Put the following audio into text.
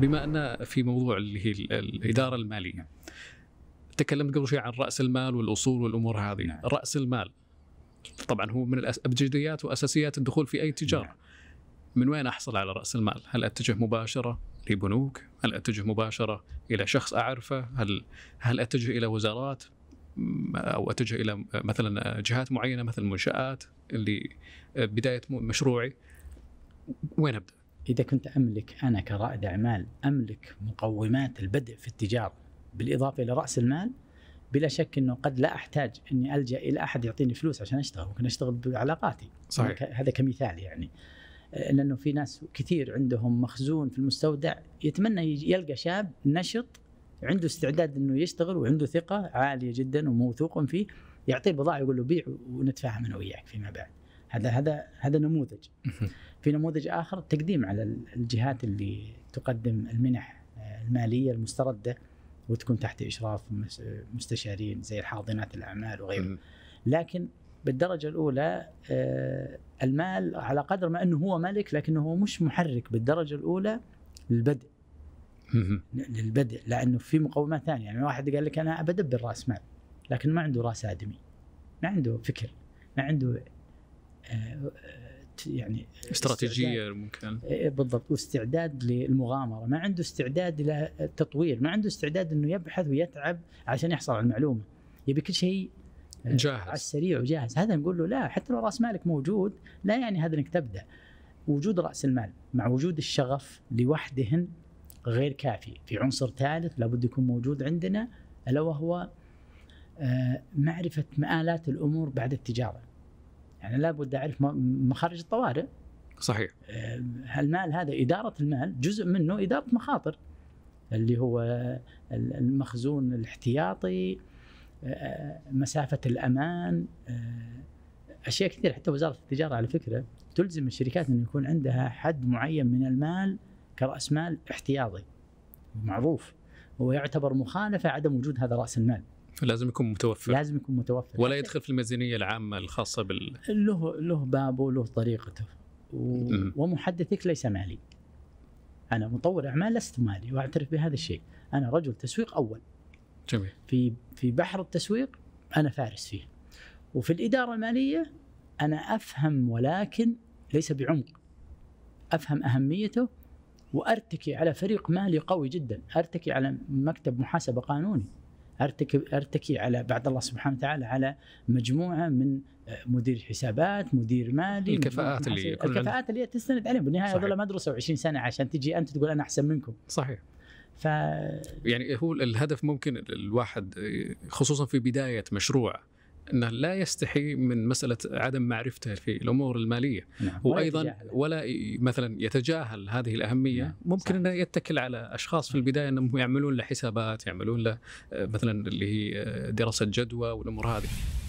بما ان في موضوع اللي هي الاداره الماليه تكلمت قبل شوي عن راس المال والاصول والامور هذه نعم. راس المال طبعا هو من الابجديات واساسيات الدخول في اي تجاره نعم. من وين احصل على راس المال؟ هل اتجه مباشره لبنوك؟ هل اتجه مباشره الى شخص اعرفه؟ هل هل اتجه الى وزارات؟ او اتجه الى مثلا جهات معينه مثل منشات اللي بدايه مشروعي وين ابدا؟ اذا كنت املك انا كرائد اعمال املك مقومات البدء في التجاره بالاضافه الى راس المال بلا شك انه قد لا احتاج اني الجا الى احد يعطيني فلوس عشان اشتغل ممكن اشتغل بعلاقاتي صحيح هذا كمثال يعني آه، لانه في ناس كثير عندهم مخزون في المستودع يتمنى يلقى شاب نشط عنده استعداد انه يشتغل وعنده ثقه عاليه جدا وموثوق فيه يعطيه البضاعه يقول له بيع ونتفاهم انا وياك فيما بعد هذا هذا هذا نموذج في نموذج اخر التقديم على الجهات اللي تقدم المنح آه، الماليه المسترده وتكون تحت اشراف مستشارين زي الحاضنات الاعمال وغيره لكن بالدرجه الاولى آه، المال على قدر ما انه هو ملك لكنه هو مش محرك بالدرجه الاولى للبدء للبدء لانه في مقومات ثانيه يعني واحد قال لك انا بدبر راس مال لكن ما عنده راس ادمي ما عنده فكر ما عنده آه، آه، يعني آه، استراتيجيه ممكن إيه، بالضبط واستعداد للمغامره ما عنده استعداد الى التطوير ما عنده استعداد انه يبحث ويتعب عشان يحصل على المعلومه يبي كل شيء جاهز على السريع وجاهز هذا نقول له لا حتى لو راس مالك موجود لا يعني هذا انك تبدا وجود راس المال مع وجود الشغف لوحدهن غير كافي في عنصر ثالث لابد يكون موجود عندنا الا وهو معرفه مآلات الامور بعد التجاره يعني لابد اعرف مخارج الطوارئ صحيح آه، المال هذا اداره المال جزء منه اداره مخاطر اللي هو المخزون الاحتياطي آه، مسافه الامان آه، اشياء كثيره حتى وزاره التجاره على فكره تلزم الشركات ان يكون عندها حد معين من المال كراس مال احتياطي معروف ويعتبر مخالفه عدم وجود هذا راس المال لازم يكون متوفر لازم يكون متوفر ولا يدخل في الميزانيه العامه الخاصه بال له له بابه وله طريقته و... ومحدثك ليس مالي انا مطور اعمال لست مالي واعترف بهذا الشيء انا رجل تسويق اول جميل في في بحر التسويق انا فارس فيه وفي الاداره الماليه انا افهم ولكن ليس بعمق افهم اهميته وارتكي على فريق مالي قوي جدا ارتكي على مكتب محاسبه قانوني ارتكب ارتكي على بعد الله سبحانه وتعالى على مجموعه من آه، مدير حسابات، مدير مالي إيه. الكفاءات اللي الكفاءات اللي تستند عليهم بالنهايه هذول ما درسوا 20 سنه عشان تجي انت تقول انا احسن منكم. صحيح. ف يعني هو الهدف ممكن الواحد خصوصا في بدايه مشروع انه لا يستحي من مساله عدم معرفته في الامور الماليه نعم. وايضا ولا, مثلا يتجاهل هذه الاهميه نعم. ممكن صحيح. انه يتكل على اشخاص في نعم. البدايه انهم يعملون له حسابات يعملون له آه، مثلا اللي هي آه، دراسه جدوى والامور هذه